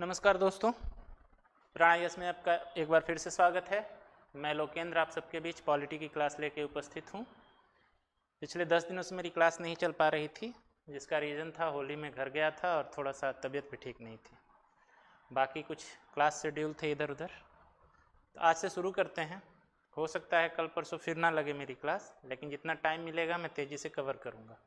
नमस्कार दोस्तों प्राणायस में आपका एक बार फिर से स्वागत है मैं लोकेंद्र आप सबके बीच पॉलिटी की क्लास लेके उपस्थित हूँ पिछले दस दिनों से मेरी क्लास नहीं चल पा रही थी जिसका रीज़न था होली में घर गया था और थोड़ा सा तबीयत भी ठीक नहीं थी बाकी कुछ क्लास शेड्यूल थे इधर उधर तो आज से शुरू करते हैं हो सकता है कल परसों फिर ना लगे मेरी क्लास लेकिन जितना टाइम मिलेगा मैं तेज़ी से कवर करूँगा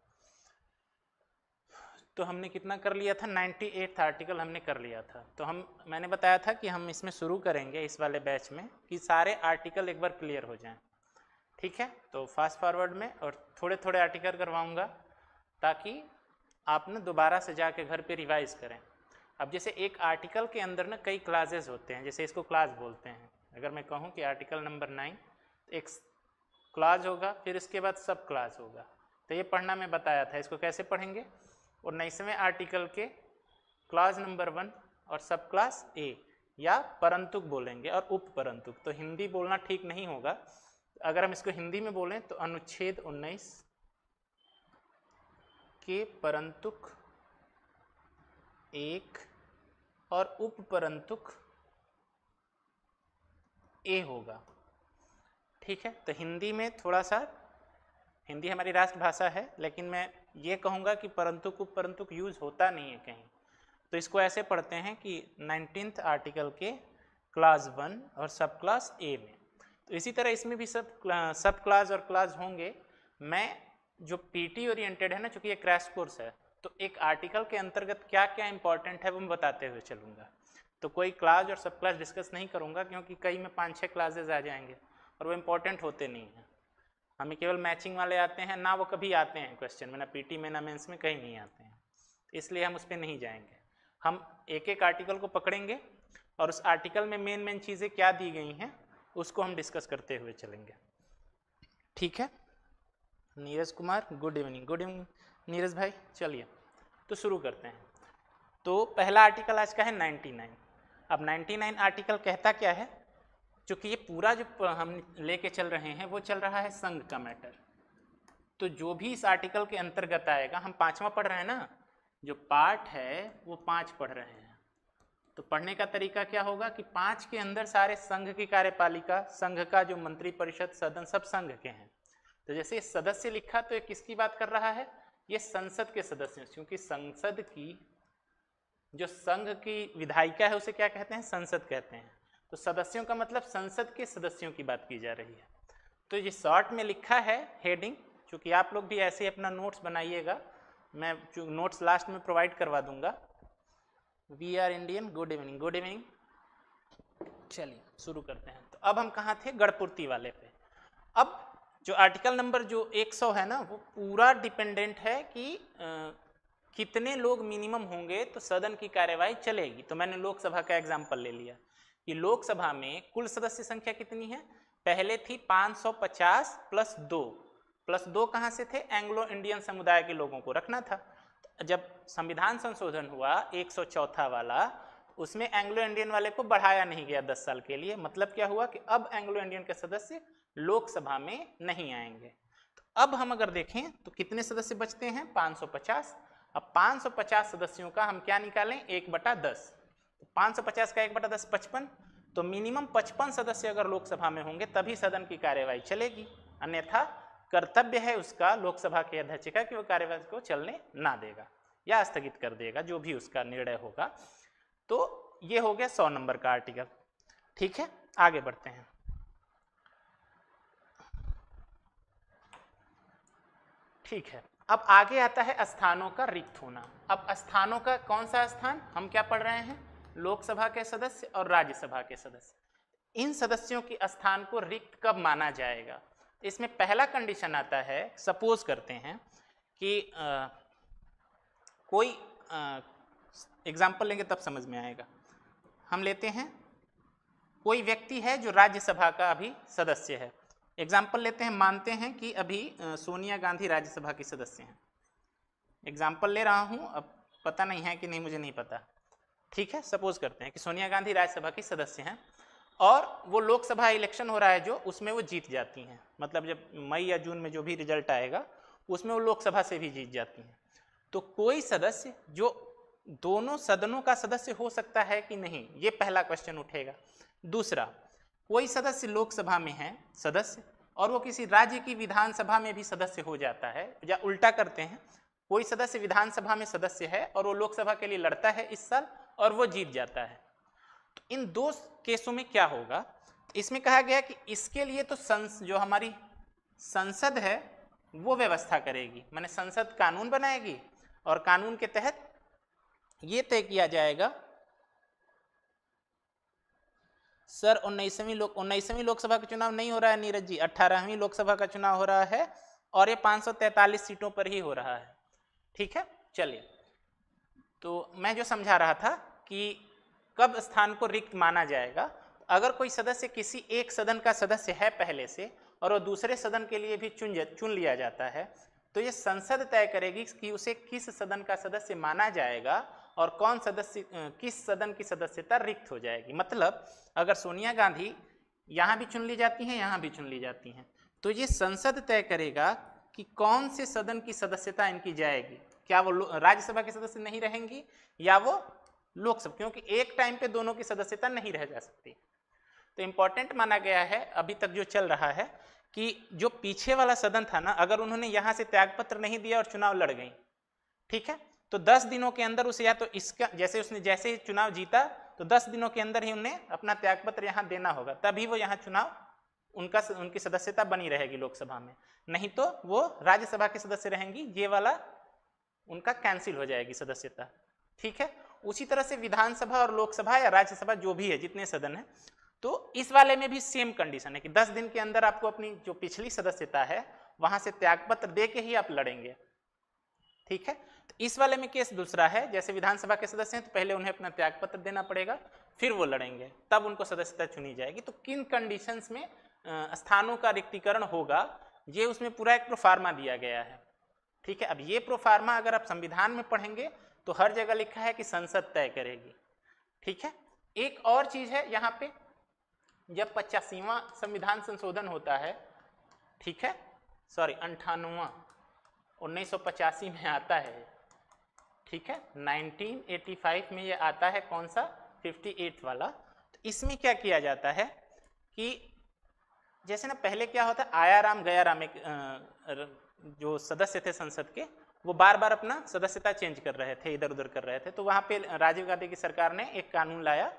तो हमने कितना कर लिया था नाइन्टी एट आर्टिकल हमने कर लिया था तो हम मैंने बताया था कि हम इसमें शुरू करेंगे इस वाले बैच में कि सारे आर्टिकल एक बार क्लियर हो जाएं ठीक है तो फास्ट फॉरवर्ड में और थोड़े थोड़े आर्टिकल करवाऊँगा ताकि आप ना दोबारा से जाके घर पे रिवाइज करें अब जैसे एक आर्टिकल के अंदर ना कई क्लासेज होते हैं जैसे इसको क्लास बोलते हैं अगर मैं कहूँ कि आर्टिकल नंबर नाइन तो एक क्लास होगा फिर इसके बाद सब क्लास होगा तो ये पढ़ना मैं बताया था इसको कैसे पढ़ेंगे और आर्टिकल के क्लास नंबर वन और सब क्लास ए या परंतुक बोलेंगे और उप परंतुक तो हिंदी बोलना ठीक नहीं होगा अगर हम इसको हिंदी में बोलें तो अनुच्छेद 19 के परंतुक एक और उप परंतुक ए होगा ठीक है तो हिंदी में थोड़ा सा हिंदी हमारी राष्ट्रभाषा है लेकिन मैं ये कहूँगा कि परंतु को परंतु यूज होता नहीं है कहीं तो इसको ऐसे पढ़ते हैं कि नाइनटीन्थ आर्टिकल के क्लास वन और सब क्लास ए में तो इसी तरह इसमें भी सब सब क्लास और क्लास होंगे मैं जो पीटी ओरिएंटेड है ना चूँकि ये क्रैश कोर्स है तो एक आर्टिकल के अंतर्गत क्या क्या इंपॉर्टेंट है वो मैं बताते हुए चलूँगा तो कोई क्लास और सब क्लास डिस्कस नहीं करूँगा क्योंकि कई में पाँच छः क्लासेज आ जाएंगे और वो इम्पोर्टेंट होते नहीं हैं हमें केवल मैचिंग वाले आते हैं ना वो कभी आते हैं क्वेश्चन में ना पीटी में ना मेंस में कहीं नहीं आते हैं इसलिए हम उस पर नहीं जाएंगे हम एक एक आर्टिकल को पकड़ेंगे और उस आर्टिकल में मेन मेन चीज़ें क्या दी गई हैं उसको हम डिस्कस करते हुए चलेंगे ठीक है Neeraj Kumar good evening good evening Neeraj भाई चलिए तो शुरू करते हैं तो पहला आर्टिकल आज का है नाइन्टी अब नाइन्टी आर्टिकल कहता क्या है चूँकि ये पूरा जो हम लेके चल रहे हैं वो चल रहा है संघ का मैटर तो जो भी इस आर्टिकल के अंतर्गत आएगा हम पाँचवा पढ़ रहे हैं ना जो पार्ट है वो पाँच पढ़ रहे हैं तो पढ़ने का तरीका क्या होगा कि पाँच के अंदर सारे संघ की कार्यपालिका संघ का जो मंत्री परिषद सदन सब संघ के हैं तो जैसे सदस्य लिखा तो ये किसकी बात कर रहा है ये संसद के सदस्य क्योंकि संसद की जो संघ की विधायिका है उसे क्या कहते हैं संसद कहते हैं तो सदस्यों का मतलब संसद के सदस्यों की बात की जा रही है तो ये शॉर्ट में लिखा है हेडिंग चूँकि आप लोग भी ऐसे ही अपना नोट्स बनाइएगा मैं नोट्स लास्ट में प्रोवाइड करवा दूंगा we are Indian good evening good evening चलिए शुरू करते हैं तो अब हम कहाँ थे गढ़पूर्ति वाले पे अब जो आर्टिकल नंबर जो 100 है ना वो पूरा डिपेंडेंट है कि आ, कितने लोग मिनिमम होंगे तो सदन की कार्यवाही चलेगी तो मैंने लोकसभा का एग्जाम्पल ले लिया कि लोकसभा में कुल सदस्य संख्या कितनी है पहले थी 550 प्लस दो प्लस दो कहाँ से थे एंग्लो इंडियन समुदाय के लोगों को रखना था जब संविधान संशोधन हुआ एक वाला उसमें एंग्लो इंडियन वाले को बढ़ाया नहीं गया दस साल के लिए मतलब क्या हुआ कि अब एंग्लो इंडियन के सदस्य लोकसभा में नहीं आएंगे तो अब हम अगर देखें तो कितने सदस्य बचते हैं 550 अब 550 सदस्यों का हम क्या निकालें एक बटा दस 550 सौ पचास का एक बटा दस पचपन तो मिनिमम पचपन सदस्य अगर लोकसभा में होंगे तभी सदन की कार्यवाही चलेगी अन्यथा कर्तव्य है उसका लोकसभा के अध्यक्ष का कि वो कार्यवाही को चलने ना देगा या स्थगित कर देगा जो भी उसका निर्णय होगा तो ये हो गया सौ नंबर का आर्टिकल ठीक है आगे बढ़ते हैं ठीक है अब आगे आता है स्थानों का रिक्त होना अब स्थानों का कौन सा स्थान हम क्या पढ़ रहे हैं लोकसभा के सदस्य और राज्यसभा के सदस्य इन सदस्यों के स्थान को रिक्त कब माना जाएगा इसमें पहला कंडीशन आता है सपोज करते हैं कि आ, कोई एग्जाम्पल लेंगे तब समझ में आएगा हम लेते हैं कोई व्यक्ति है जो राज्यसभा का अभी सदस्य है एग्जाम्पल लेते हैं मानते हैं कि अभी सोनिया गांधी राज्यसभा की सदस्य हैं एग्जाम्पल ले रहा हूँ अब पता नहीं है कि नहीं मुझे नहीं पता ठीक है सपोज करते हैं कि सोनिया गांधी राज्यसभा की सदस्य हैं और वो लोकसभा इलेक्शन हो रहा है जो उसमें वो जीत जाती हैं मतलब जब मई या जून में जो भी रिजल्ट आएगा उसमें वो लोकसभा से भी जीत जाती हैं तो कोई सदस्य जो दोनों सदनों का सदस्य हो सकता है कि नहीं ये पहला क्वेश्चन उठेगा दूसरा कोई सदस्य लोकसभा में है सदस्य और वो किसी राज्य की विधानसभा में भी सदस्य हो जाता है या उल्टा करते हैं कोई सदस्य विधानसभा में सदस्य है और वो लोकसभा के लिए लड़ता है इस साल और वो जीत जाता है तो इन दो केसों में क्या होगा इसमें कहा गया कि इसके लिए तो संस जो हमारी संसद है वो व्यवस्था करेगी मैंने संसद कानून बनाएगी और कानून के तहत ये तय किया जाएगा सर उन्नीसवीं लोक उन्नीसवीं लोकसभा का चुनाव नहीं हो रहा है नीरज जी अट्ठारहवीं लोकसभा का चुनाव हो रहा है और ये 543 सीटों पर ही हो रहा है ठीक है चलिए तो मैं जो समझा रहा था कि कब स्थान को रिक्त माना जाएगा अगर कोई सदस्य किसी एक सदन का सदस्य है पहले से और वो दूसरे सदन के लिए भी चुन चुन लिया जाता है तो ये संसद तय करेगी कि उसे किस सदन का सदस्य माना जाएगा और कौन सदस्य किस सदन की सदस्यता रिक्त हो जाएगी मतलब अगर सोनिया गांधी यहाँ भी चुन ली जाती हैं यहाँ भी चुन ली जाती हैं तो ये संसद तय करेगा कि कौन से सदन की सदस्यता इनकी जाएगी क्या वो राज्यसभा के सदस्य नहीं रहेंगी या वो लोकसभा क्योंकि एक टाइम पे दोनों की सदस्यता नहीं रह जा सकती तो इम्पोर्टेंट माना गया है अभी तक जो चल रहा है कि जो पीछे वाला सदन था ना अगर उन्होंने यहाँ से त्यागपत्र नहीं दिया और चुनाव लड़ गई ठीक है तो दस दिनों के अंदर उसे या तो इसका जैसे उसने जैसे ही चुनाव जीता तो दस दिनों के अंदर ही उन्हें अपना त्यागपत्र यहाँ देना होगा तभी वो यहाँ चुनाव उनका उनकी सदस्यता बनी रहेगी लोकसभा में नहीं तो वो राज्यसभा के सदस्य रहेंगी ये वाला उनका कैंसिल हो जाएगी सदस्यता ठीक है उसी तरह से विधानसभा और लोकसभा या राज्यसभा जो भी है जितने सदन है तो इस वाले में भी सेम कंडीशन है कि 10 दिन के अंदर आपको अपनी जो पिछली सदस्यता है वहां से त्यागपत्र दे के ही आप लड़ेंगे ठीक है तो इस वाले में केस दूसरा है जैसे विधानसभा के सदस्य हैं तो पहले उन्हें अपना त्यागपत्र देना पड़ेगा फिर वो लड़ेंगे तब उनको सदस्यता चुनी जाएगी तो किन कंडीशंस में स्थानों का रिक्तिकरण होगा ये उसमें पूरा एक प्रोफार्मा दिया गया है ठीक है अब ये प्रोफार्मा अगर आप संविधान में पढ़ेंगे तो हर जगह लिखा है कि संसद तय करेगी ठीक है एक और चीज है यहाँ पे जब पचासीवा संविधान संशोधन होता है ठीक है सॉरी अंठानवा उन्नीस में आता है ठीक है 1985 में ये आता है कौन सा 58 वाला तो इसमें क्या किया जाता है कि जैसे ना पहले क्या होता है आया राम गया राम एक जो सदस्य थे संसद के वो बार बार अपना सदस्यता चेंज कर रहे थे इधर उधर कर रहे थे तो वहाँ पे राजीव गांधी की सरकार ने एक कानून लाया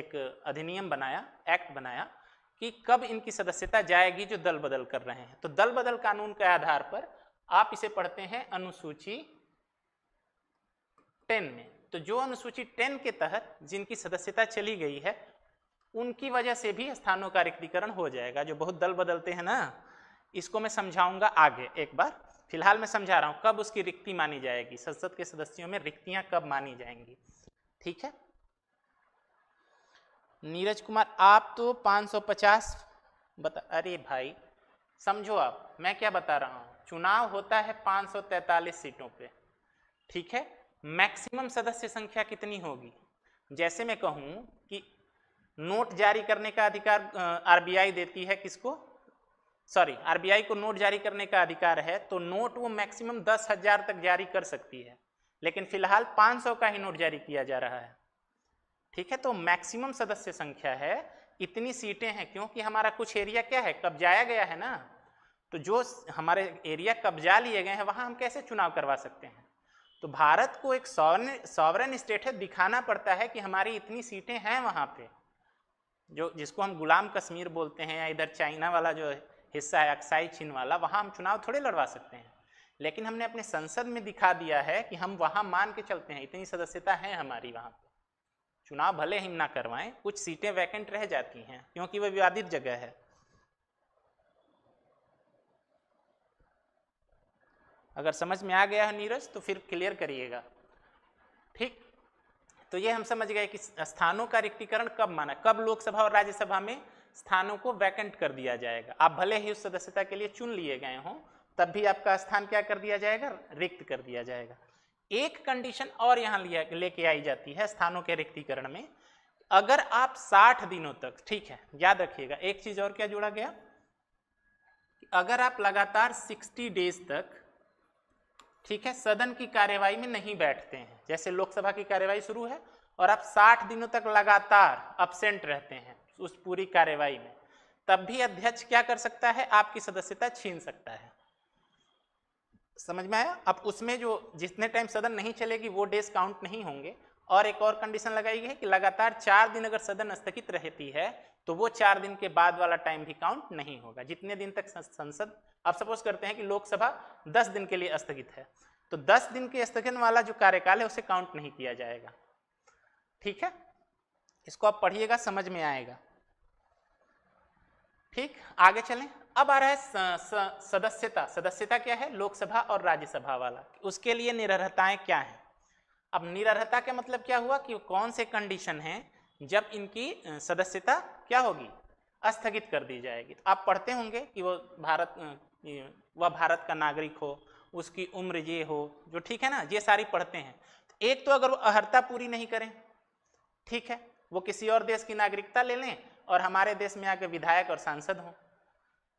एक अधिनियम बनाया एक्ट बनाया कि कब इनकी सदस्यता जाएगी जो दल बदल कर रहे हैं तो दल बदल कानून के आधार पर आप इसे पढ़ते हैं अनुसूची टेन में तो जो अनुसूची टेन के तहत जिनकी सदस्यता चली गई है उनकी वजह से भी स्थानों का रिक्तिकरण हो जाएगा जो बहुत दल बदलते हैं ना इसको मैं समझाऊंगा आगे एक बार फिलहाल मैं समझा रहा हूँ कब उसकी रिक्ति मानी जाएगी संसद के सदस्यों में रिक्तियां कब मानी जाएंगी ठीक है नीरज कुमार आप तो 550 बता अरे भाई समझो आप मैं क्या बता रहा हूँ चुनाव होता है 543 सीटों पे ठीक है मैक्सिमम सदस्य संख्या कितनी होगी जैसे मैं कहूँ कि नोट जारी करने का अधिकार आरबीआई देती है किसको सॉरी आरबीआई को नोट जारी करने का अधिकार है तो नोट वो मैक्सिमम दस हजार तक जारी कर सकती है लेकिन फिलहाल 500 का ही नोट जारी किया जा रहा है ठीक है तो मैक्सिमम सदस्य संख्या है इतनी सीटें हैं क्योंकि हमारा कुछ एरिया क्या है कब्जाया गया है ना तो जो हमारे एरिया कब्जा लिए गए हैं वहां हम कैसे चुनाव करवा सकते हैं तो भारत को एक सॉवरन स्टेट है दिखाना पड़ता है कि हमारी इतनी सीटें हैं वहां पे जो जिसको हम गुलाम कश्मीर बोलते हैं या इधर चाइना वाला जो हिस्सा है अक्साई चिन्ह वाला वहाँ हम चुनाव थोड़े लड़वा सकते हैं लेकिन हमने अपने संसद में दिखा दिया है कि हम वहाँ मान के चलते हैं इतनी सदस्यता है हमारी वहाँ पर चुनाव भले ही ना करवाएं कुछ सीटें वैकेंट रह जाती हैं क्योंकि वह विवादित जगह है अगर समझ में आ गया है नीरज तो फिर क्लियर करिएगा ठीक तो ये हम समझ गए कि स्थानों का रिक्तिकरण कब माना कब लोकसभा और राज्यसभा में स्थानों को वैकेंट कर दिया जाएगा आप भले ही उस सदस्यता के लिए चुन लिए गए हों तब भी आपका स्थान क्या कर दिया जाएगा रिक्त कर दिया जाएगा एक कंडीशन और यहाँ लेके आई जाती है स्थानों के रिक्तिकरण में अगर आप 60 दिनों तक ठीक है याद रखिएगा एक चीज और क्या जोड़ा गया अगर आप लगातार 60 डेज तक ठीक है सदन की कार्यवाही में नहीं बैठते हैं जैसे लोकसभा की कार्यवाही शुरू है और आप 60 दिनों तक लगातार अपसेंट रहते हैं उस पूरी कार्यवाही में तब भी अध्यक्ष क्या कर सकता है आपकी सदस्यता छीन सकता है समझ में आया अब उसमें जो जितने टाइम सदन नहीं चलेगी वो डेज काउंट नहीं होंगे और एक और कंडीशन लगाई गई है कि लगातार चार दिन अगर सदन स्थगित रहती है तो वो चार दिन के बाद वाला टाइम भी काउंट नहीं होगा जितने दिन तक संसद आप सपोज करते हैं कि लोकसभा दस दिन के लिए स्थगित है तो दस दिन के स्थगन वाला जो कार्यकाल है उसे काउंट नहीं किया जाएगा ठीक है इसको आप पढ़िएगा समझ में आएगा ठीक आगे चलें अब आ रहा है स, स, सदस्यता सदस्यता क्या है लोकसभा और राज्यसभा वाला उसके लिए निरर्हताएं क्या हैं अब निरर्हता का मतलब क्या हुआ कि कौन से कंडीशन हैं जब इनकी सदस्यता क्या होगी स्थगित कर दी जाएगी तो आप पढ़ते होंगे कि वो भारत वह भारत का नागरिक हो उसकी उम्र ये हो जो ठीक है ना ये सारी पढ़ते हैं तो एक तो अगर वो अर्हता पूरी नहीं करें ठीक है वो किसी और देश की नागरिकता ले लें और हमारे देश में आके विधायक और सांसद हों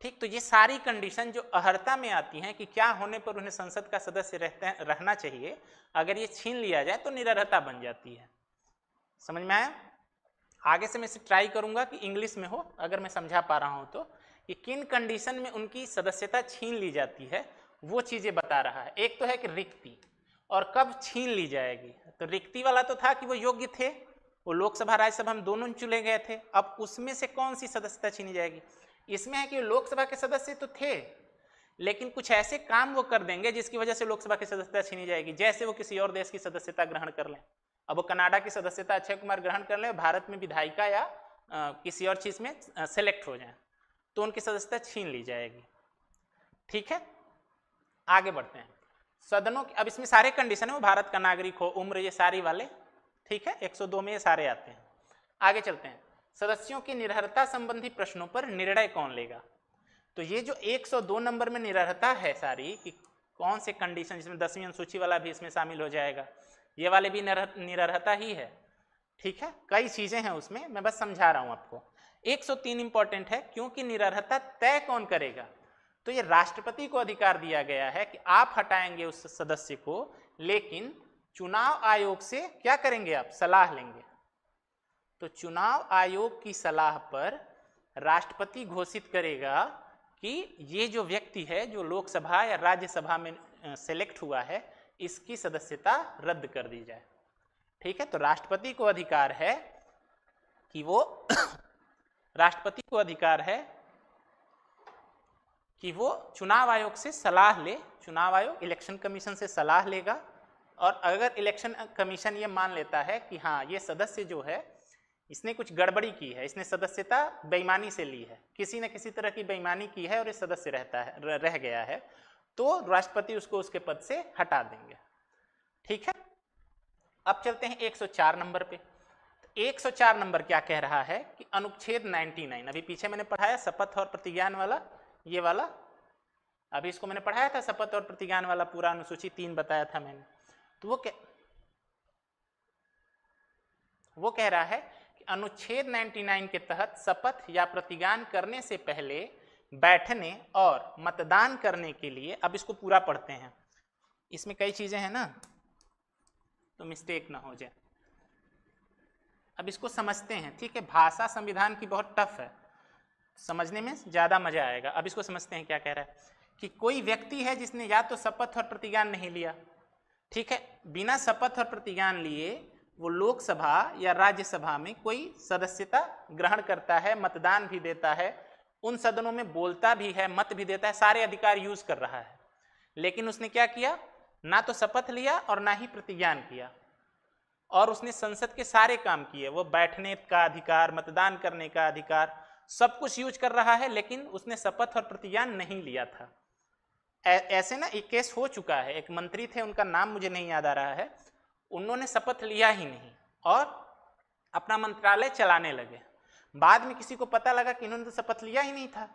ठीक तो ये सारी कंडीशन जो अहर्ता में आती हैं कि क्या होने पर उन्हें संसद का सदस्य रहते रहना चाहिए अगर ये छीन लिया जाए तो निरहता बन जाती है समझ में आया आगे से मैं इसे ट्राई करूंगा कि इंग्लिश में हो अगर मैं समझा पा रहा हूँ तो कि किन कंडीशन में उनकी सदस्यता छीन ली जाती है वो चीज़ें बता रहा है एक तो है कि रिक्ति और कब छीन ली जाएगी तो रिक्ति वाला तो था कि वो योग्य थे वो लोकसभा राज्यसभा हम दोनों चुने गए थे अब उसमें से कौन सी सदस्यता छीनी जाएगी इसमें है कि लोकसभा के सदस्य तो थे लेकिन कुछ ऐसे काम वो कर देंगे जिसकी वजह से लोकसभा की सदस्यता छीनी जाएगी जैसे वो किसी और देश की सदस्यता ग्रहण कर लें अब वो कनाडा की सदस्यता अक्षय कुमार ग्रहण कर लें भारत में विधायिका या आ, किसी और चीज़ में सेलेक्ट हो जाए तो उनकी सदस्यता छीन ली जाएगी ठीक है आगे बढ़ते हैं सदनों अब इसमें सारे कंडीशन है वो भारत का नागरिक हो उम्र ये सारी वाले ठीक है 102 में ये सारे आते हैं आगे चलते हैं सदस्यों की निरहरता संबंधी प्रश्नों पर निर्णय कौन लेगा तो ये जो 102 नंबर में निरहरता है सारी कि कौन से कंडीशन जिसमें दसवीं अनुसूची वाला भी इसमें शामिल हो जाएगा ये वाले भी निरहता ही है ठीक है कई चीज़ें हैं उसमें मैं बस समझा रहा हूँ आपको 103 इंपॉर्टेंट है क्योंकि निरहता तय कौन करेगा तो ये राष्ट्रपति को अधिकार दिया गया है कि आप हटाएंगे उस सदस्य को लेकिन चुनाव आयोग से क्या करेंगे आप सलाह लेंगे तो चुनाव आयोग की सलाह पर राष्ट्रपति घोषित करेगा कि ये जो व्यक्ति है जो लोकसभा या राज्यसभा में सेलेक्ट हुआ है इसकी सदस्यता रद्द कर दी जाए ठीक है तो राष्ट्रपति को अधिकार है कि वो राष्ट्रपति को अधिकार है कि वो चुनाव आयोग से सलाह ले चुनाव आयोग इलेक्शन कमीशन से सलाह लेगा और अगर इलेक्शन कमीशन ये मान लेता है कि हाँ ये सदस्य जो है इसने कुछ गड़बड़ी की है इसने सदस्यता बेईमानी से ली है किसी न किसी तरह की बेईमानी की है और ये सदस्य रहता है रह गया है तो राष्ट्रपति उसको उसके पद से हटा देंगे ठीक है अब चलते हैं 104 नंबर पे तो 104 नंबर क्या कह रहा है कि अनुच्छेद 99 अभी पीछे मैंने पढ़ाया शपथ और प्रतिज्ञान वाला ये वाला अभी इसको मैंने पढ़ाया था शपथ और प्रतिज्ञान वाला पूरा अनुसूची तीन बताया था मैंने तो वो कह वो कह रहा है कि अनुच्छेद 99 के तहत शपथ या प्रतिगान करने से पहले बैठने और मतदान करने के लिए अब इसको पूरा पढ़ते हैं इसमें कई चीजें हैं ना तो मिस्टेक ना हो जाए अब इसको समझते हैं ठीक है भाषा संविधान की बहुत टफ है समझने में ज़्यादा मजा आएगा अब इसको समझते हैं क्या कह रहा है कि कोई व्यक्ति है जिसने या तो शपथ और प्रतिज्ञान नहीं लिया ठीक है बिना शपथ और प्रतिज्ञान लिए वो लोकसभा या राज्यसभा में कोई सदस्यता ग्रहण करता है मतदान भी देता है उन सदनों में बोलता भी है मत भी देता है सारे अधिकार यूज कर रहा है लेकिन उसने क्या किया ना तो शपथ लिया और ना ही प्रतिज्ञान किया और उसने संसद के सारे काम किए वो बैठने का अधिकार मतदान करने का अधिकार सब कुछ यूज कर रहा है लेकिन उसने शपथ और प्रतिज्ञान नहीं लिया था ऐसे ना एक केस हो चुका है एक मंत्री थे उनका नाम मुझे नहीं याद आ रहा है उन्होंने शपथ लिया ही नहीं और अपना मंत्रालय चलाने लगे बाद में किसी को पता लगा कि इन्होंने तो शपथ लिया ही नहीं था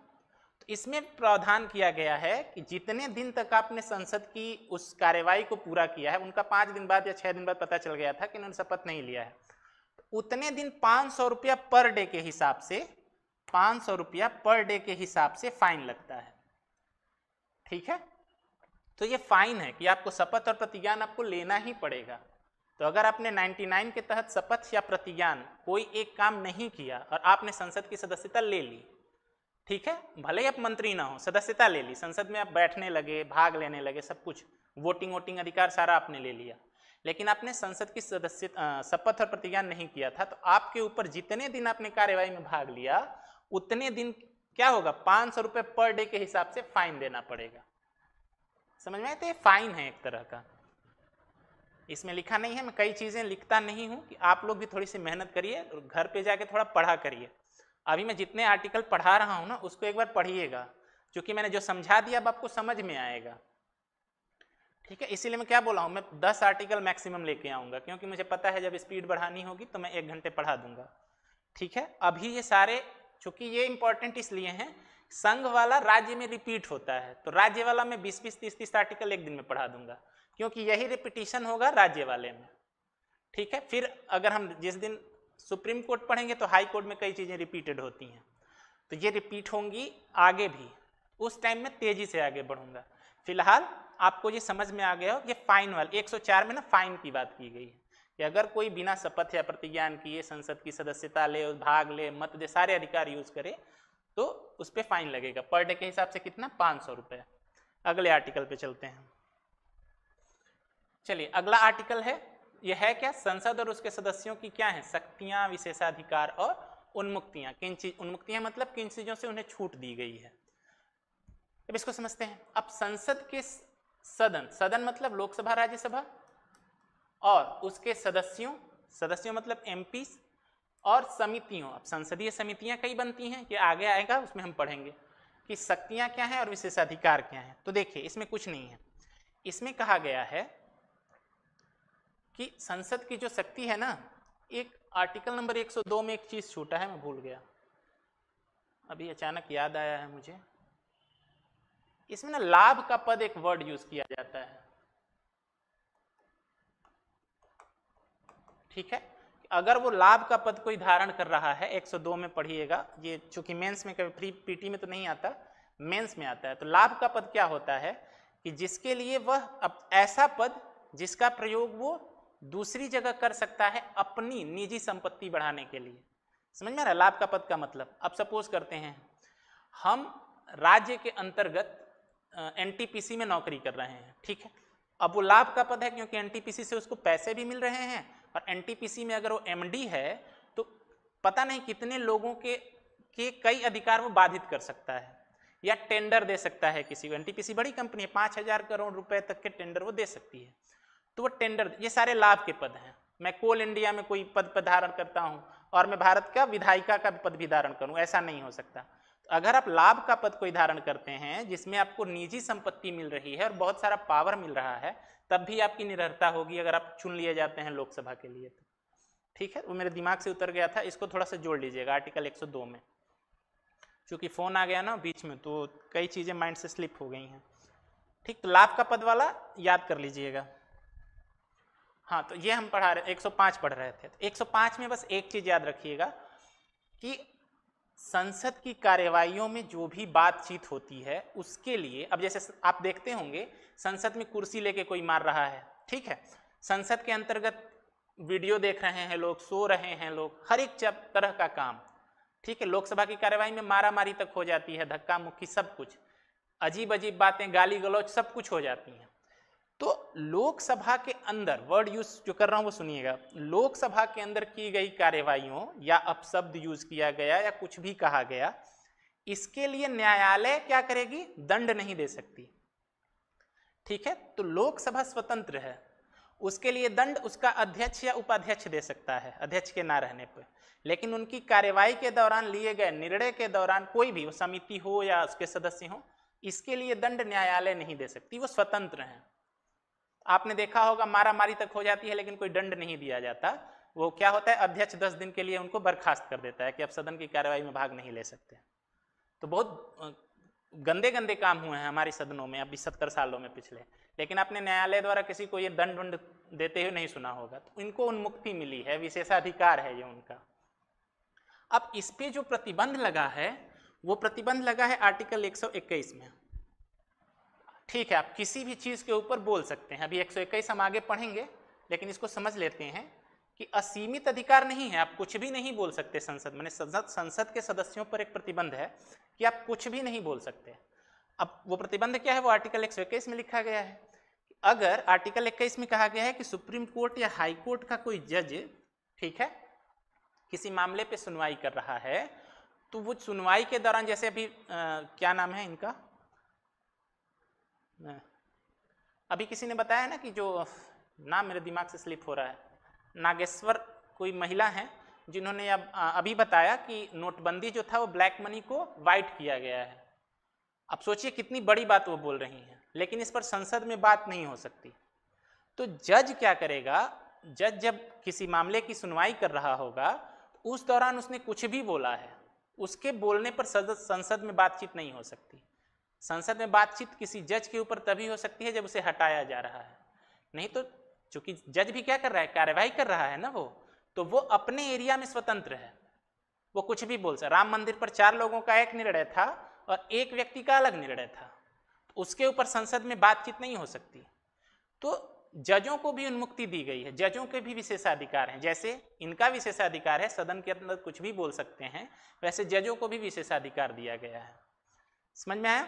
तो इसमें प्रावधान किया गया है कि जितने दिन तक आपने संसद की उस कार्यवाही को पूरा किया है उनका पाँच दिन बाद या छः दिन बाद पता चल गया था कि इन्होंने शपथ नहीं लिया है तो उतने दिन पाँच सौ रुपया पर डे के हिसाब से पाँच सौ रुपया पर डे के हिसाब से फाइन लगता है ठीक है तो ये फाइन है कि आपको शपथ और प्रतिज्ञान आपको लेना ही पड़ेगा तो अगर आपने 99 के तहत शपथ या प्रतिज्ञान कोई एक काम नहीं किया और आपने संसद की सदस्यता ले ली ठीक है भले ही आप मंत्री ना हो सदस्यता ले ली संसद में आप बैठने लगे भाग लेने लगे सब कुछ वोटिंग वोटिंग अधिकार सारा आपने ले लिया लेकिन आपने संसद की सदस्य शपथ और प्रतिज्ञान नहीं किया था तो आपके ऊपर जितने दिन आपने कार्यवाही में भाग लिया उतने दिन क्या होगा पांच सौ रुपए पर डे के हिसाब से फाइन देना पड़ेगा समझ में आते तो फाइन है एक तरह का इसमें लिखा नहीं है मैं कई चीज़ें लिखता नहीं हूं कि आप लोग भी थोड़ी सी मेहनत करिए और घर पे जाके थोड़ा पढ़ा करिए अभी मैं जितने आर्टिकल पढ़ा रहा हूँ ना उसको एक बार पढ़िएगा क्योंकि मैंने जो समझा दिया अब आपको समझ में आएगा ठीक है इसीलिए मैं क्या बोला हूँ मैं दस आर्टिकल मैक्सिमम लेके आऊंगा क्योंकि मुझे पता है जब स्पीड बढ़ानी होगी तो मैं एक घंटे पढ़ा दूंगा ठीक है अभी ये सारे चूंकि ये इंपॉर्टेंट इसलिए हैं संघ वाला राज्य में रिपीट होता है तो राज्य वाला मैं बीस बीस तीस तीस आर्टिकल एक दिन में पढ़ा दूंगा क्योंकि यही रिपीटिशन होगा राज्य वाले में ठीक है फिर अगर हम जिस दिन सुप्रीम कोर्ट पढ़ेंगे तो हाई कोर्ट में कई चीज़ें रिपीटेड होती हैं तो ये रिपीट होंगी आगे भी उस टाइम में तेजी से आगे बढ़ूंगा फिलहाल आपको ये समझ में आ गया हो ये फाइन वाला 104 में ना फाइन की बात की गई है कि अगर कोई बिना शपथ या प्रतिज्ञान किए संसद की सदस्यता ले भाग ले मत दे सारे अधिकार यूज करे तो उस पर फाइन लगेगा पर डे के हिसाब से कितना पाँच सौ रुपये अगले आर्टिकल पे चलते हैं चलिए अगला आर्टिकल है यह है क्या संसद और उसके सदस्यों की क्या है शक्तियां विशेषाधिकार और उन्मुक्तियां किन चीज उन्मुक्तियां मतलब किन चीजों से उन्हें छूट दी गई है अब इसको समझते हैं अब संसद के सदन सदन मतलब लोकसभा राज्यसभा और उसके सदस्यों सदस्यों मतलब एम और समितियों अब संसदीय समितियां कई बनती हैं ये आगे आएगा उसमें हम पढ़ेंगे कि शक्तियां क्या हैं और विशेषाधिकार क्या हैं तो देखिए इसमें कुछ नहीं है इसमें कहा गया है कि संसद की जो शक्ति है ना एक आर्टिकल नंबर 102 में एक चीज छूटा है मैं भूल गया अभी अचानक याद आया है मुझे इसमें ना लाभ का पद एक वर्ड यूज किया जाता है ठीक है अगर वो लाभ का पद कोई धारण कर रहा है 102 में पढ़िएगा ये चूंकि मेंस में कभी फ्री पीटी में तो नहीं आता मेंस में आता है तो लाभ का पद क्या होता है कि जिसके लिए वह अब ऐसा पद जिसका प्रयोग वो दूसरी जगह कर सकता है अपनी निजी संपत्ति बढ़ाने के लिए समझ में आ रहा लाभ का पद का मतलब अब सपोज करते हैं हम राज्य के अंतर्गत एन में नौकरी कर रहे हैं ठीक है अब वो लाभ का पद है क्योंकि एन से उसको पैसे भी मिल रहे हैं और एनटीपीसी में अगर वो एमडी है तो पता नहीं कितने लोगों के के कई अधिकार वो बाधित कर सकता है या टेंडर दे सकता है किसी को एन बड़ी कंपनी है पाँच हजार करोड़ रुपए तक के टेंडर वो दे सकती है तो वो टेंडर ये सारे लाभ के पद हैं मैं कोल इंडिया में कोई पद पर धारण करता हूँ और मैं भारत का विधायिका का पद भी धारण करूँ ऐसा नहीं हो सकता अगर आप लाभ का पद कोई धारण करते हैं जिसमें आपको निजी संपत्ति मिल रही है और बहुत सारा पावर मिल रहा है तब भी आपकी निरहता होगी अगर आप चुन लिए जाते हैं लोकसभा के लिए तो ठीक है वो मेरे दिमाग से उतर गया था इसको थोड़ा सा जोड़ लीजिएगा आर्टिकल 102 में चूंकि फ़ोन आ गया ना बीच में तो कई चीज़ें माइंड से स्लिप हो गई हैं ठीक तो लाभ का पद वाला याद कर लीजिएगा हाँ तो ये हम पढ़ा रहे 105 पढ़ रहे थे तो 105 में बस एक चीज़ याद रखिएगा कि संसद की कार्यवाहियों में जो भी बातचीत होती है उसके लिए अब जैसे आप देखते होंगे संसद में कुर्सी लेके कोई मार रहा है ठीक है संसद के अंतर्गत वीडियो देख रहे हैं लोग सो रहे हैं लोग हर एक तरह का काम ठीक है लोकसभा की कार्यवाही में मारा मारी तक हो जाती है धक्का मुक्की सब कुछ अजीब अजीब बातें गाली गलौच सब कुछ हो जाती हैं तो लोकसभा के अंदर वर्ड यूज जो कर रहा हूं वो सुनिएगा लोकसभा के अंदर की गई कार्यवाहियों या अपशब्द यूज किया गया या कुछ भी कहा गया इसके लिए न्यायालय क्या करेगी दंड नहीं दे सकती ठीक है तो लोकसभा स्वतंत्र है उसके लिए दंड उसका अध्यक्ष या उपाध्यक्ष दे सकता है अध्यक्ष के ना रहने पर लेकिन उनकी कार्यवाही के दौरान लिए गए निर्णय के दौरान कोई भी समिति हो या उसके सदस्य हो इसके लिए दंड न्यायालय नहीं दे सकती वो स्वतंत्र हैं आपने देखा होगा मारा मारी तक हो जाती है लेकिन कोई दंड नहीं दिया जाता वो क्या होता है अध्यक्ष दस दिन के लिए उनको बर्खास्त कर देता है कि अब सदन की कार्यवाही में भाग नहीं ले सकते तो बहुत गंदे गंदे काम हुए हैं हमारे सदनों में अभी सत्तर सालों में पिछले लेकिन आपने न्यायालय द्वारा किसी को ये दंड वंड देते हुए नहीं सुना होगा तो इनको उन्मुक्ति मिली है विशेषाधिकार है ये उनका अब इस पे जो प्रतिबंध लगा है वो प्रतिबंध लगा है आर्टिकल 121 में ठीक है आप किसी भी चीज़ के ऊपर बोल सकते हैं अभी एक हम आगे पढ़ेंगे लेकिन इसको समझ लेते हैं कि असीमित अधिकार नहीं है आप कुछ भी नहीं बोल सकते संसद मैंने संसद संसद के सदस्यों पर एक प्रतिबंध है कि आप कुछ भी नहीं बोल सकते अब वो प्रतिबंध क्या है वो आर्टिकल एक में लिखा गया है अगर आर्टिकल इक्कीस में कहा गया है कि सुप्रीम कोर्ट या हाई कोर्ट का कोई जज ठीक है किसी मामले पे सुनवाई कर रहा है तो वो सुनवाई के दौरान जैसे अभी आ, क्या नाम है इनका हाँ। अभी किसी ने बताया ना कि जो नाम मेरे दिमाग से स्लिप हो रहा है नागेश्वर कोई महिला हैं जिन्होंने अब अभी बताया कि नोटबंदी जो था वो ब्लैक मनी को वाइट किया गया है अब सोचिए कितनी बड़ी बात वो बोल रही हैं लेकिन इस पर संसद में बात नहीं हो सकती तो जज क्या करेगा जज जब किसी मामले की सुनवाई कर रहा होगा उस दौरान उसने कुछ भी बोला है उसके बोलने पर संसद में बातचीत नहीं हो सकती संसद में बातचीत किसी जज के ऊपर तभी हो सकती है जब उसे हटाया जा रहा है नहीं तो चूंकि जज भी क्या कर रहा है कार्यवाही कर रहा है ना वो तो वो अपने एरिया में स्वतंत्र है वो कुछ भी बोल सकता राम मंदिर पर चार लोगों का एक निर्णय था और एक व्यक्ति का अलग निर्णय था तो उसके ऊपर संसद में बातचीत नहीं हो सकती तो जजों को भी उन्मुक्ति दी गई है जजों के भी विशेषाधिकार हैं जैसे इनका विशेषाधिकार है सदन के अंदर कुछ भी बोल सकते हैं वैसे जजों को भी विशेषाधिकार दिया गया है समझ में आया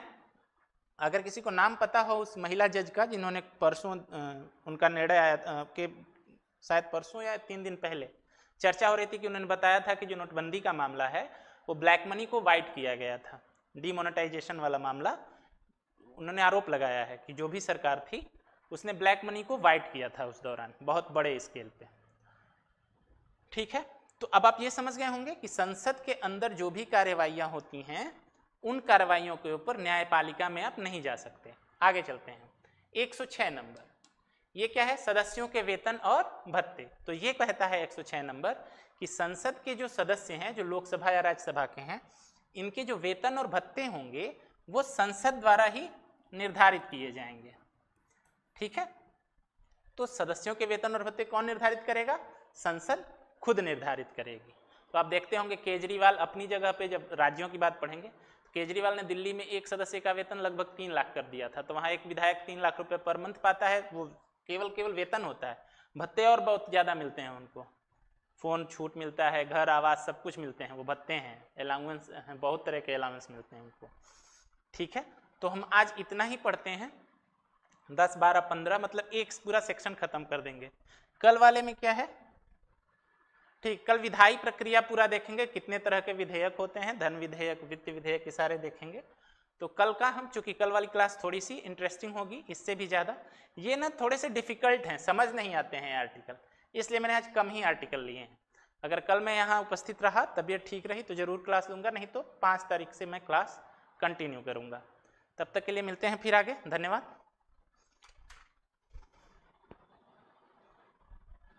अगर किसी को नाम पता हो उस महिला जज का जिन्होंने परसों उनका निर्णय आया के शायद परसों या तीन दिन पहले चर्चा हो रही थी कि उन्होंने बताया था कि जो नोटबंदी का मामला है वो ब्लैक मनी को वाइट किया गया था डीमोनेटाइजेशन वाला मामला उन्होंने आरोप लगाया है कि जो भी सरकार थी उसने ब्लैक मनी को वाइट किया था उस दौरान बहुत बड़े स्केल पे ठीक है तो अब आप ये समझ गए होंगे कि संसद के अंदर जो भी कार्यवाहियां होती हैं उन कार्रवाइयों के ऊपर न्यायपालिका में आप नहीं जा सकते आगे चलते हैं 106 नंबर ये क्या है सदस्यों के वेतन और भत्ते तो ये कहता है 106 नंबर कि संसद के जो सदस्य हैं जो लोकसभा या राज्यसभा के हैं इनके जो वेतन और भत्ते होंगे वो संसद द्वारा ही निर्धारित किए जाएंगे ठीक है तो सदस्यों के वेतन और भत्ते कौन निर्धारित करेगा संसद खुद निर्धारित करेगी तो आप देखते होंगे केजरीवाल अपनी जगह पे जब राज्यों की बात पढ़ेंगे केजरीवाल ने दिल्ली में एक सदस्य का वेतन लगभग तीन लाख कर दिया था तो वहाँ एक विधायक तीन लाख रुपये पर मंथ पाता है वो केवल केवल वेतन होता है भत्ते और बहुत ज़्यादा मिलते हैं उनको फ़ोन छूट मिलता है घर आवास सब कुछ मिलते हैं वो भत्ते हैं अलाउंस बहुत तरह के अलाउंस मिलते हैं उनको ठीक है तो हम आज इतना ही पढ़ते हैं दस बारह पंद्रह मतलब एक पूरा सेक्शन ख़त्म कर देंगे कल वाले में क्या है ठीक कल विधायी प्रक्रिया पूरा देखेंगे कितने तरह के विधेयक होते हैं धन विधेयक वित्त विधेयक ये सारे देखेंगे तो कल का हम चूंकि कल वाली क्लास थोड़ी सी इंटरेस्टिंग होगी इससे भी ज़्यादा ये ना थोड़े से डिफिकल्ट हैं समझ नहीं आते हैं आर्टिकल इसलिए मैंने आज कम ही आर्टिकल लिए हैं अगर कल मैं यहाँ उपस्थित रहा तबीयत ठीक रही तो ज़रूर क्लास लूँगा नहीं तो पाँच तारीख से मैं क्लास कंटिन्यू करूँगा तब तक के लिए मिलते हैं फिर आगे धन्यवाद